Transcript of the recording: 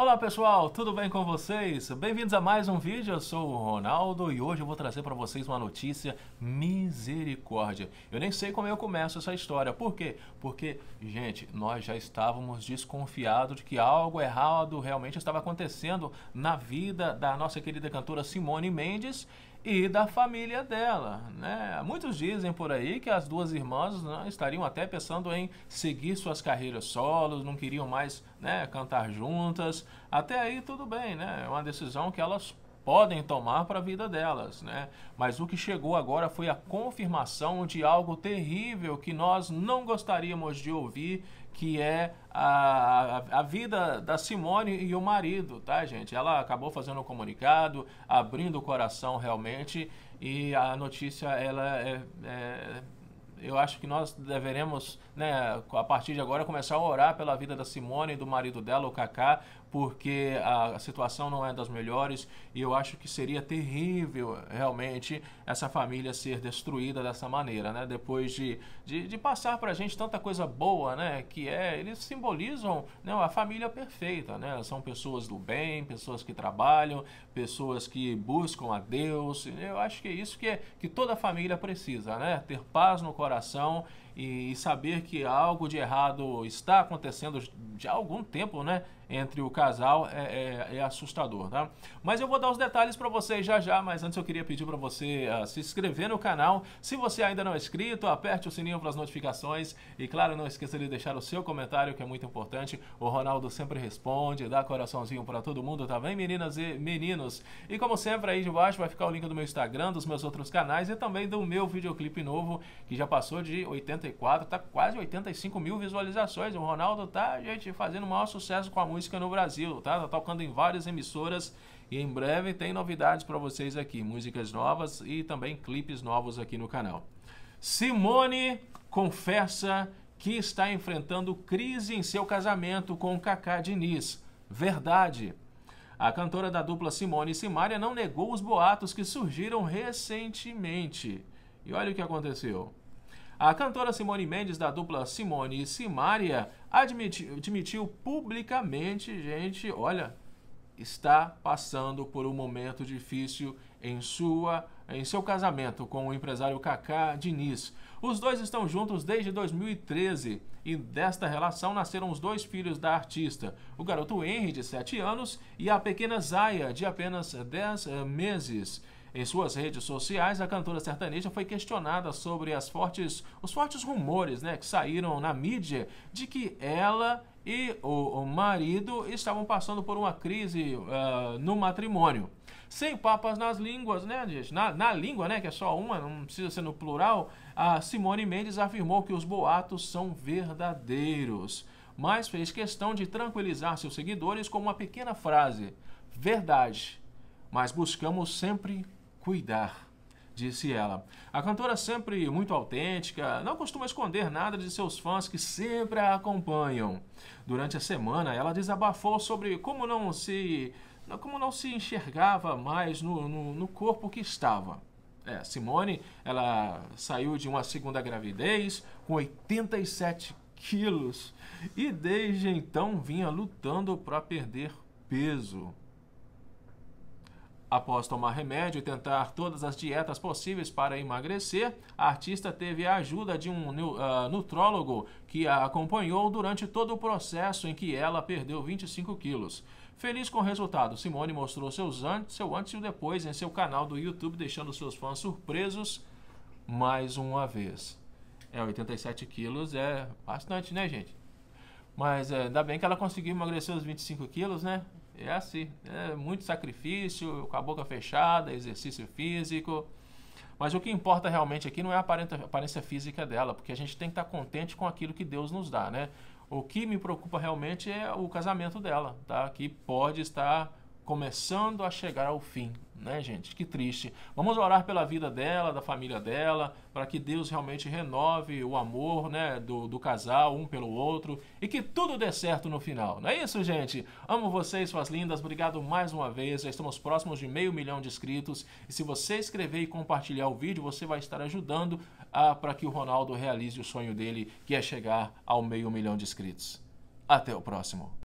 Olá pessoal, tudo bem com vocês? Bem-vindos a mais um vídeo, eu sou o Ronaldo e hoje eu vou trazer para vocês uma notícia misericórdia. Eu nem sei como eu começo essa história, por quê? Porque, gente, nós já estávamos desconfiados de que algo errado realmente estava acontecendo na vida da nossa querida cantora Simone Mendes e da família dela, né? Muitos dizem por aí que as duas irmãs né, estariam até pensando em seguir suas carreiras solos, não queriam mais né, cantar juntas. Até aí tudo bem, né? É uma decisão que elas podem tomar para a vida delas, né? Mas o que chegou agora foi a confirmação de algo terrível que nós não gostaríamos de ouvir, que é a, a, a vida da Simone e o marido, tá, gente? Ela acabou fazendo um comunicado, abrindo o coração realmente, e a notícia ela é, é eu acho que nós deveremos, né, a partir de agora, começar a orar pela vida da Simone e do marido dela, o Kaká, porque a situação não é das melhores e eu acho que seria terrível realmente essa família ser destruída dessa maneira, né? Depois de, de, de passar para a gente tanta coisa boa, né? Que é, eles simbolizam né, a família perfeita, né? São pessoas do bem, pessoas que trabalham, pessoas que buscam a Deus. Eu acho que é isso que, é, que toda família precisa, né? Ter paz no coração e, e saber que algo de errado está acontecendo já há algum tempo, né? Entre o casal é, é, é assustador, tá? Mas eu vou dar os detalhes para vocês já já, mas antes eu queria pedir para você uh, se inscrever no canal. Se você ainda não é inscrito, aperte o sininho para as notificações e, claro, não esqueça de deixar o seu comentário, que é muito importante. O Ronaldo sempre responde, dá coraçãozinho para todo mundo, tá bem, meninas e meninos? E como sempre, aí de baixo vai ficar o link do meu Instagram, dos meus outros canais e também do meu videoclipe novo, que já passou de 80 84, tá quase 85 mil visualizações. O Ronaldo tá, gente, fazendo o maior sucesso com a música no Brasil, tá? Tá tocando em várias emissoras e em breve tem novidades para vocês aqui, músicas novas e também clipes novos aqui no canal. Simone confessa que está enfrentando crise em seu casamento com Kaká Diniz. Verdade. A cantora da dupla Simone e Simaria não negou os boatos que surgiram recentemente. E olha o que aconteceu. A cantora Simone Mendes, da dupla Simone e Simária, admitiu, admitiu publicamente, gente, olha, está passando por um momento difícil em sua em seu casamento com o empresário Kaká Diniz. Os dois estão juntos desde 2013 e desta relação nasceram os dois filhos da artista, o garoto Henry de 7 anos e a pequena Zaya de apenas 10 eh, meses. Em suas redes sociais, a cantora sertaneja foi questionada sobre as fortes, os fortes rumores né, que saíram na mídia de que ela e o, o marido estavam passando por uma crise uh, no matrimônio. Sem papas nas línguas, né, gente? Na, na língua, né, que é só uma, não precisa ser no plural, a Simone Mendes afirmou que os boatos são verdadeiros, mas fez questão de tranquilizar seus seguidores com uma pequena frase: verdade, mas buscamos sempre cuidar, disse ela. A cantora, sempre muito autêntica, não costuma esconder nada de seus fãs que sempre a acompanham. Durante a semana, ela desabafou sobre como não se, como não se enxergava mais no, no, no corpo que estava. É, Simone, ela saiu de uma segunda gravidez com 87 quilos e desde então vinha lutando para perder peso. Após tomar remédio e tentar todas as dietas possíveis para emagrecer, a artista teve a ajuda de um ah, nutrólogo que a acompanhou durante todo o processo em que ela perdeu 25 quilos. Feliz com o resultado, Simone mostrou seus antes, seu antes e o depois em seu canal do YouTube, deixando seus fãs surpresos mais uma vez. É, 87 quilos é bastante, né, gente? Mas é, ainda bem que ela conseguiu emagrecer os 25 quilos, né? É assim, é muito sacrifício, com a boca fechada, exercício físico. Mas o que importa realmente aqui não é a aparência física dela, porque a gente tem que estar contente com aquilo que Deus nos dá, né? O que me preocupa realmente é o casamento dela, tá? Que pode estar começando a chegar ao fim, né, gente? Que triste. Vamos orar pela vida dela, da família dela, para que Deus realmente renove o amor, né, do, do casal, um pelo outro, e que tudo dê certo no final. Não é isso, gente? Amo vocês, suas lindas. Obrigado mais uma vez. Já estamos próximos de meio milhão de inscritos. E se você escrever e compartilhar o vídeo, você vai estar ajudando a, ah, para que o Ronaldo realize o sonho dele, que é chegar ao meio milhão de inscritos. Até o próximo.